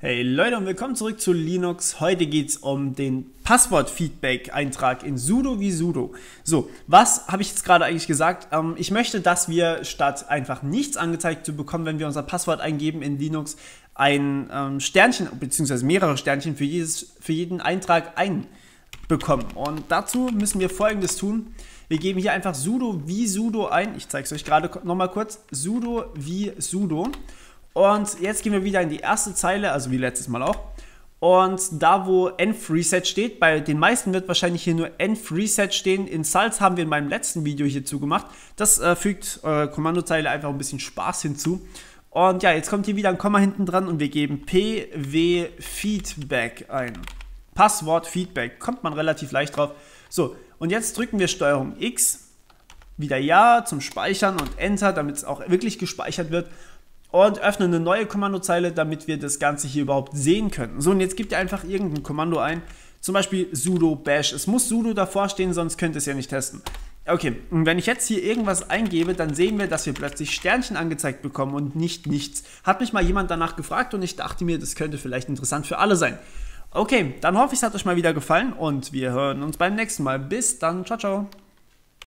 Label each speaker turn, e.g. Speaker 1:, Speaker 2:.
Speaker 1: Hey Leute und willkommen zurück zu Linux. Heute geht es um den Passwort-Feedback-Eintrag in Sudo wie Sudo. So, was habe ich jetzt gerade eigentlich gesagt? Ähm, ich möchte, dass wir statt einfach nichts angezeigt zu bekommen, wenn wir unser Passwort eingeben in Linux, ein ähm, Sternchen bzw. mehrere Sternchen für, jedes, für jeden Eintrag einbekommen. Und dazu müssen wir Folgendes tun. Wir geben hier einfach sudo wie sudo ein. Ich zeige es euch gerade nochmal kurz. sudo wie sudo. Und jetzt gehen wir wieder in die erste Zeile, also wie letztes Mal auch. Und da, wo N-Freeset steht, bei den meisten wird wahrscheinlich hier nur N-Freeset stehen. In Salz haben wir in meinem letzten Video hierzu gemacht. Das äh, fügt äh, Kommandozeile einfach ein bisschen Spaß hinzu. Und ja, jetzt kommt hier wieder ein Komma hinten dran und wir geben PW Feedback ein. Passwort Feedback. Kommt man relativ leicht drauf. So, und jetzt drücken wir strg X, wieder Ja zum Speichern und Enter, damit es auch wirklich gespeichert wird und öffne eine neue Kommandozeile, damit wir das Ganze hier überhaupt sehen können. So, und jetzt gibt ihr einfach irgendein Kommando ein, zum Beispiel sudo bash. Es muss sudo davor stehen, sonst könnt ihr es ja nicht testen. Okay, und wenn ich jetzt hier irgendwas eingebe, dann sehen wir, dass wir plötzlich Sternchen angezeigt bekommen und nicht nichts. Hat mich mal jemand danach gefragt und ich dachte mir, das könnte vielleicht interessant für alle sein. Okay, dann hoffe ich, es hat euch mal wieder gefallen und wir hören uns beim nächsten Mal. Bis dann, ciao, ciao.